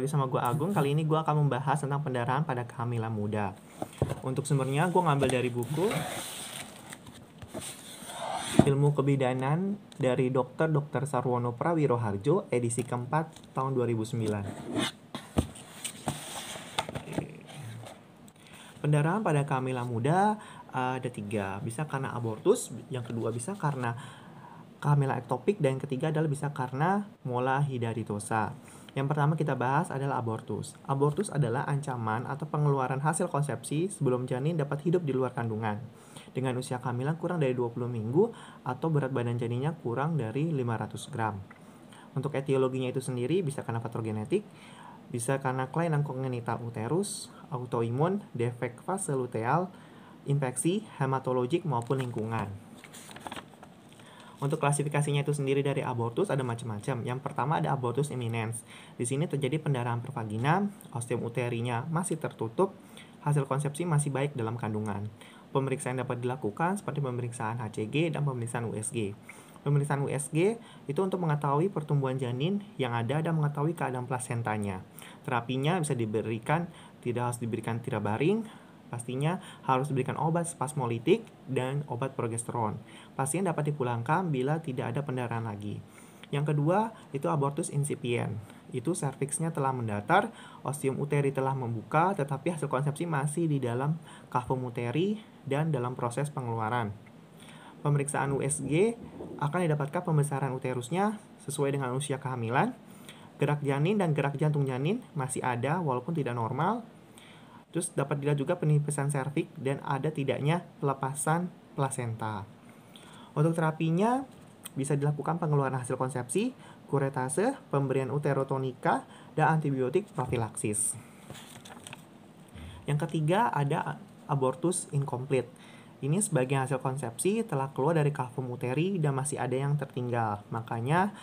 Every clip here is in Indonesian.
lagi sama gue Agung. Kali ini gue akan membahas tentang pendarahan pada kehamilan muda. Untuk sumbernya gue ngambil dari buku Ilmu Kebidanan dari dokter dokter Sarwono Prawiro Harjo, edisi keempat tahun 2009. Pendarahan pada kehamilan muda ada tiga, bisa karena abortus, yang kedua bisa karena kehamilan ektopik dan yang ketiga adalah bisa karena mola hidaritosa. Yang pertama kita bahas adalah abortus. Abortus adalah ancaman atau pengeluaran hasil konsepsi sebelum janin dapat hidup di luar kandungan. Dengan usia kehamilan kurang dari 20 minggu atau berat badan janinnya kurang dari 500 gram. Untuk etiologinya itu sendiri bisa karena faktor genetik, bisa karena kelainan kongenital uterus, autoimun, defek fase luteal, infeksi, hematologik maupun lingkungan. Untuk klasifikasinya itu sendiri dari abortus ada macam-macam. Yang pertama ada abortus imminens. Di sini terjadi pendarahan per vagina, ostium uterinya masih tertutup, hasil konsepsi masih baik dalam kandungan. Pemeriksaan dapat dilakukan seperti pemeriksaan HCG dan pemeriksaan USG. Pemeriksaan USG itu untuk mengetahui pertumbuhan janin yang ada dan mengetahui keadaan plasentanya. Terapinya bisa diberikan tidak harus diberikan tirabaring, Pastinya harus diberikan obat spasmolitik dan obat progesteron. Pasien dapat dipulangkan bila tidak ada pendarahan lagi. Yang kedua, itu abortus incipient. Itu serviksnya telah mendatar, ostium uteri telah membuka, tetapi hasil konsepsi masih di dalam kafum uteri dan dalam proses pengeluaran. Pemeriksaan USG akan didapatkan pembesaran uterusnya sesuai dengan usia kehamilan. Gerak janin dan gerak jantung janin masih ada walaupun tidak normal, Terus dapat dilihat juga penipisan serviks dan ada tidaknya pelepasan plasenta. Untuk terapinya bisa dilakukan pengeluaran hasil konsepsi, kuretase, pemberian uterotonika, dan antibiotik profilaksis. Yang ketiga ada abortus incomplete. Ini sebagai hasil konsepsi telah keluar dari kalvum uteri dan masih ada yang tertinggal. Makanya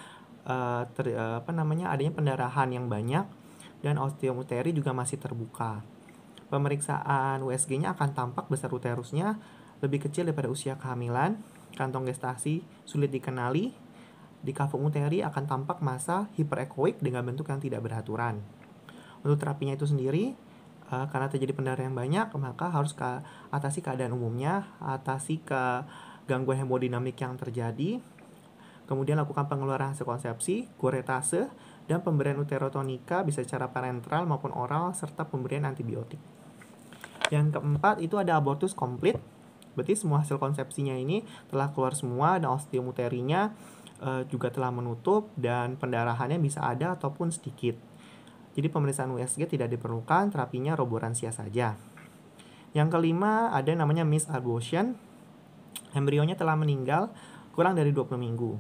eh, ter, eh, apa namanya adanya pendarahan yang banyak dan osteomuteri juga masih terbuka pemeriksaan USG-nya akan tampak besar uterusnya lebih kecil daripada usia kehamilan, kantong gestasi sulit dikenali, di kafung uteri akan tampak massa hiperekoik dengan bentuk yang tidak beraturan. Untuk terapinya itu sendiri, eh, karena terjadi pendarahan yang banyak, maka harus ke atasi keadaan umumnya, atasi ke gangguan hemodinamik yang terjadi, kemudian lakukan pengeluaran hasil konsepsi, kuretase, dan pemberian uterotonika bisa secara parenteral maupun oral serta pemberian antibiotik. Yang keempat itu ada abortus komplit. Berarti semua hasil konsepsinya ini telah keluar semua dan osteomuterinya e, juga telah menutup dan pendarahannya bisa ada ataupun sedikit. Jadi pemeriksaan USG tidak diperlukan, terapinya roboransia saja. Yang kelima ada namanya miss abortion. Embrionya telah meninggal kurang dari 20 minggu.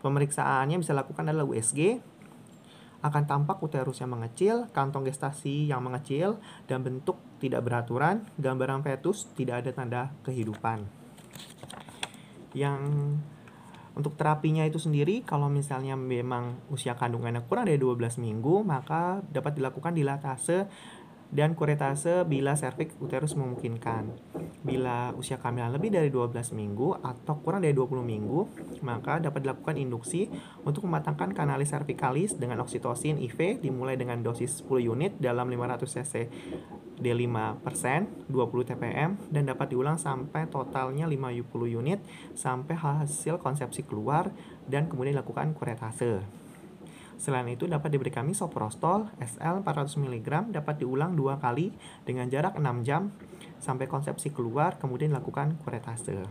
Pemeriksaannya bisa lakukan adalah USG, akan tampak uterus yang mengecil, kantong gestasi yang mengecil, dan bentuk tidak beraturan, gambaran fetus tidak ada tanda kehidupan. Yang untuk terapinya itu sendiri, kalau misalnya memang usia kandungannya kurang dari 12 minggu, maka dapat dilakukan dilatase dan kuretase bila serviks uterus memungkinkan. Bila usia kehamilan lebih dari 12 minggu atau kurang dari 20 minggu, maka dapat dilakukan induksi untuk mematangkan kanalis servikalis dengan oksitosin IV dimulai dengan dosis 10 unit dalam 500 cc D5 20 TPM, dan dapat diulang sampai totalnya 50 unit sampai hasil konsepsi keluar dan kemudian dilakukan kuretase. Selain itu dapat diberikan misoprostol SL 400 mg dapat diulang dua kali dengan jarak 6 jam sampai konsepsi keluar kemudian lakukan kuretase.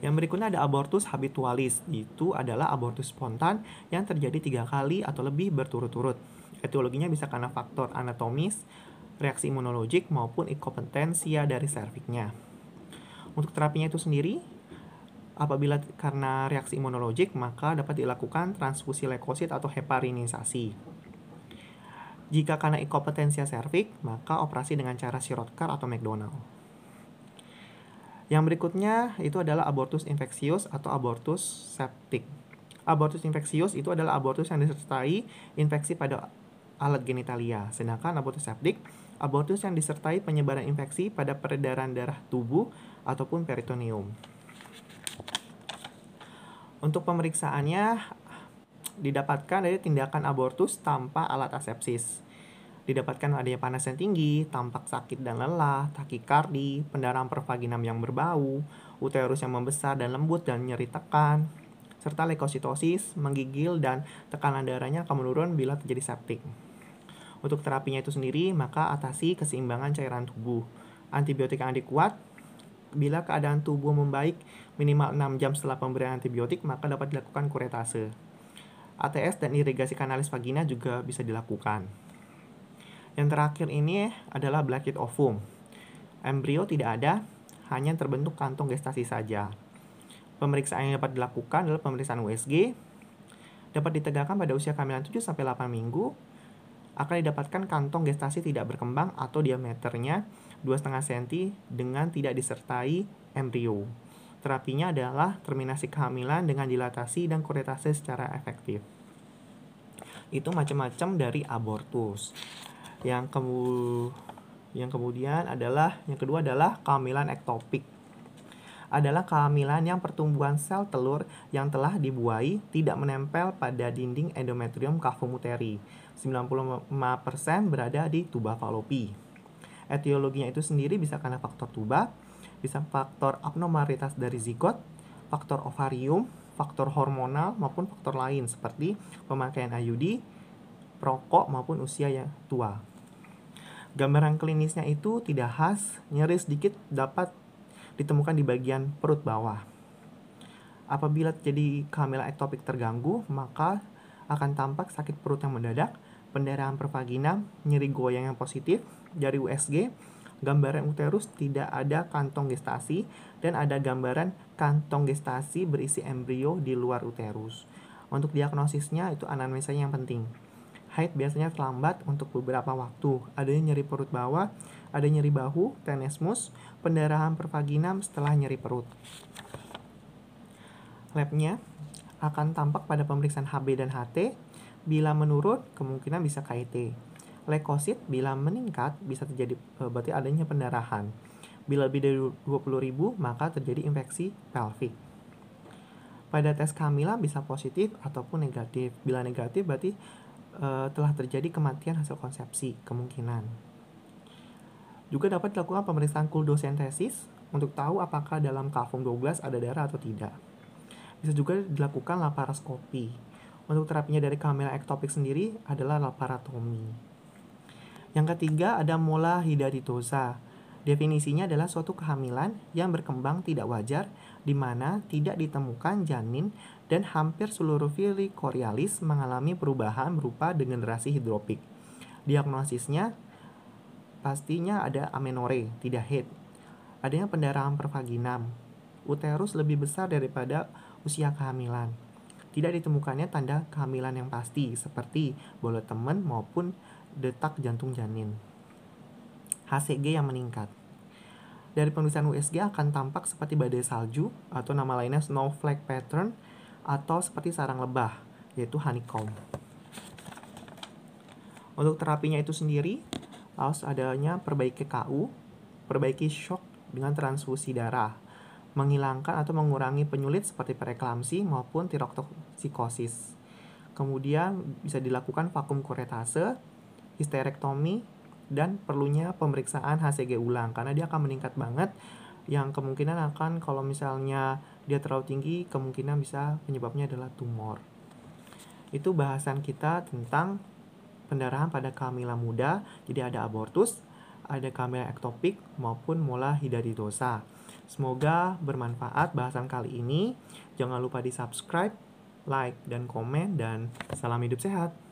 Yang berikutnya ada abortus habitualis. Itu adalah abortus spontan yang terjadi tiga kali atau lebih berturut-turut. Etiologinya bisa karena faktor anatomis, reaksi imunologik, maupun inkompetensia dari serviknya. Untuk terapinya itu sendiri, Apabila karena reaksi imunologik, maka dapat dilakukan transfusi leukosit atau heparinisasi. Jika karena inkompetensia serviks, maka operasi dengan cara sirotkar atau McDonald. Yang berikutnya itu adalah abortus infeksius atau abortus septik. Abortus infeksius itu adalah abortus yang disertai infeksi pada alat genitalia. Sedangkan abortus septik, abortus yang disertai penyebaran infeksi pada peredaran darah tubuh ataupun peritoneum. Untuk pemeriksaannya didapatkan dari tindakan abortus tanpa alat asepsis. Didapatkan adanya panas yang tinggi, tampak sakit dan lelah, takikardi, pendarahan pervaginam yang berbau, uterus yang membesar dan lembut dan nyeri tekan, serta leukositosis, menggigil, dan tekanan darahnya akan menurun bila terjadi septik. Untuk terapinya itu sendiri, maka atasi keseimbangan cairan tubuh. Antibiotik yang dikuat Bila keadaan tubuh membaik minimal 6 jam setelah pemberian antibiotik, maka dapat dilakukan kuretase. ATS dan irigasi kanalis vagina juga bisa dilakukan. Yang terakhir ini adalah blanket ovum. Embrio tidak ada, hanya terbentuk kantong gestasi saja. Pemeriksaan yang dapat dilakukan adalah pemeriksaan USG, dapat ditegakkan pada usia kehamilan 7-8 minggu, akan didapatkan kantong gestasi tidak berkembang atau diameternya 2,5 cm dengan tidak disertai embrio. Terapinya adalah terminasi kehamilan dengan dilatasi dan kuretase secara efektif. Itu macam-macam dari abortus. Yang kemu yang kemudian adalah yang kedua adalah kehamilan ektopik adalah kehamilan yang pertumbuhan sel telur yang telah dibuai tidak menempel pada dinding endometrium kavum uteri. 95% berada di tuba falopi. Etiologinya itu sendiri bisa karena faktor tuba, bisa faktor abnormalitas dari zigot, faktor ovarium, faktor hormonal maupun faktor lain seperti pemakaian IUD, perokok maupun usia yang tua. Gambaran klinisnya itu tidak khas, nyeri sedikit dapat ditemukan di bagian perut bawah. Apabila terjadi kehamilan ektopik terganggu, maka akan tampak sakit perut yang mendadak, pendarahan pervagina, nyeri goyang yang positif, dari USG, gambaran uterus tidak ada kantong gestasi dan ada gambaran kantong gestasi berisi embrio di luar uterus. Untuk diagnosisnya itu anamnesa yang penting. Haid biasanya terlambat untuk beberapa waktu. Adanya nyeri perut bawah, ada nyeri bahu, tenesmus, pendarahan pervaginam setelah nyeri perut. Labnya akan tampak pada pemeriksaan HB dan HT. Bila menurut kemungkinan bisa KIT. E leukosit bila meningkat bisa terjadi e, berarti adanya pendarahan. Bila lebih dari 20.000 maka terjadi infeksi pelvik. Pada tes kehamilan bisa positif ataupun negatif. Bila negatif berarti uh, telah terjadi kematian hasil konsepsi kemungkinan. Juga dapat dilakukan pemeriksaan kuldosentesis untuk tahu apakah dalam kalvum 12 ada darah atau tidak. Bisa juga dilakukan laparoskopi. Untuk terapinya dari kehamilan ektopik sendiri adalah laparotomi. Yang ketiga ada mola hidaritosa. Definisinya adalah suatu kehamilan yang berkembang tidak wajar di mana tidak ditemukan janin dan hampir seluruh fili korealis mengalami perubahan berupa degenerasi hidropik. Diagnosisnya pastinya ada amenore, tidak head. Adanya pendarahan pervaginam. Uterus lebih besar daripada usia kehamilan. Tidak ditemukannya tanda kehamilan yang pasti seperti bola temen maupun detak jantung janin. HCG yang meningkat. Dari penulisan USG akan tampak seperti badai salju atau nama lainnya snowflake pattern atau seperti sarang lebah, yaitu honeycomb. Untuk terapinya itu sendiri, harus adanya perbaiki KU, perbaiki shock dengan transfusi darah, menghilangkan atau mengurangi penyulit seperti preeklamsi maupun tiroktoksikosis. Kemudian bisa dilakukan vakum kuretase histerektomi dan perlunya pemeriksaan HCG ulang karena dia akan meningkat banget yang kemungkinan akan kalau misalnya dia terlalu tinggi kemungkinan bisa penyebabnya adalah tumor. Itu bahasan kita tentang pendarahan pada kehamilan muda. Jadi ada abortus, ada kehamilan ektopik maupun mola dosa Semoga bermanfaat bahasan kali ini. Jangan lupa di subscribe, like, dan komen, dan salam hidup sehat.